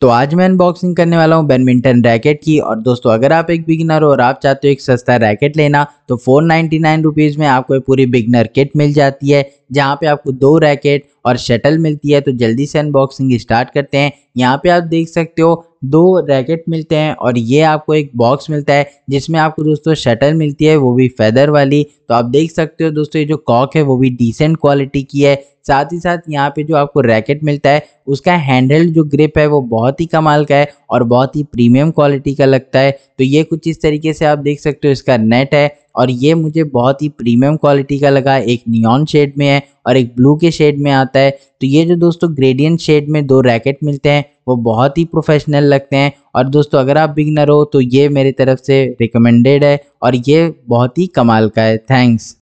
तो आज मैं अनबॉक्सिंग करने वाला हूँ बैडमिंटन रैकेट की और दोस्तों अगर आप एक बिगिनर हो और आप चाहते हो एक सस्ता रैकेट लेना तो फोर नाइन्टी नाइन रुपीज़ में आपको एक पूरी बिगनर किट मिल जाती है जहाँ पे आपको दो रैकेट और शटल मिलती है तो जल्दी से अनबॉक्सिंग स्टार्ट करते हैं यहाँ पे आप देख सकते हो दो रैकेट मिलते हैं और ये आपको एक बॉक्स मिलता है जिसमें आपको दोस्तों शटल मिलती है वो भी फैदर वाली तो आप देख सकते हो दोस्तों ये जो कॉक है वो भी डिसेंट क्वालिटी की है साथ ही साथ यहाँ पे जो आपको रैकेट मिलता है उसका हैंडल जो ग्रिप है वो बहुत ही कमाल का है और बहुत ही प्रीमियम क्वालिटी का लगता है तो ये कुछ इस तरीके से आप देख सकते हो इसका नेट है और ये मुझे बहुत ही प्रीमियम क्वालिटी का लगा एक नियॉन शेड में है और एक ब्लू के शेड में आता है तो ये जो दोस्तों ग्रेडियंट शेड में दो रैकेट मिलते हैं वो बहुत ही प्रोफेशनल लगते हैं और दोस्तों अगर आप बिगनर हो तो ये मेरी तरफ से रिकमेंडेड है और ये बहुत ही कमाल का है थैंक्स